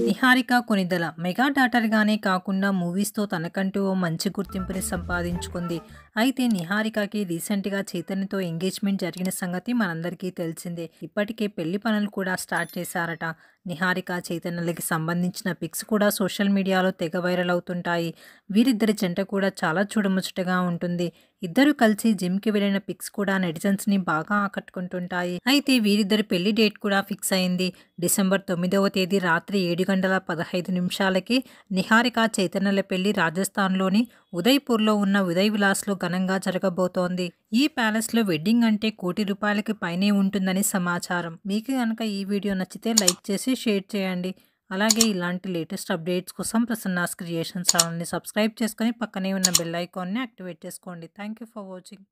Niharika Konidela mega డాటర్గానే కాకుండా మూవీస్తో తనకంటూ ఓ మంచి గుర్తింపుని సంపాదించుకుంది అయితే నిహారికకి రీసెంట్గా చైతన్యతో ఎంగేజ్మెంట్ జరిగిన సంగతి మనందరికీ తెలిసిందే ఇప్పటికే పెళ్లి పనులు కూడా స్టార్ట్ చేశారట నిహారిక చైతన్యలకి సంబంధించిన పిక్స్ కూడా సోషల్ మీడియాలో తెగ వైరల్ అవుతుంటాయి వీరిద్దరి జంట కూడా చాలా చూడముచ్చటగా ఉంటుంది ఇద్దరు కలిసి జిమ్కి వెళ్ళిన పిక్స్ కూడా నెటిజన్స్ని బాగా ఆకట్టుకుంటుంటాయి అయితే వీరిద్దరి పెళ్లి డేట్ కూడా ఫిక్స్ అయింది డిసెంబర్ తొమ్మిదవ తేదీ రాత్రి ఏడు గంటల పదహైదు నిమిషాలకి నిహారిక చైతన్యల పెళ్లి రాజస్థాన్లోని ఉదయ్పూర్లో ఉన్న ఉదయ్ విలాస్లో ఘనంగా జరగబోతోంది ఈ ప్యాలెస్లో వెడ్డింగ్ అంటే కోటి రూపాయలకి పైనే ఉంటుందని సమాచారం మీకు కనుక ఈ వీడియో నచ్చితే లైక్ చేసి షేర్ చేయండి అలాగే ఇలాంటి లేటెస్ట్ అప్డేట్స్ కోసం ప్రసన్నాస్ క్రియేషన్స్ ఛానల్ని సబ్స్క్రైబ్ చేసుకొని పక్కనే ఉన్న బెల్ ఐకాన్ని యాక్టివేట్ చేసుకోండి థ్యాంక్ ఫర్ వాచింగ్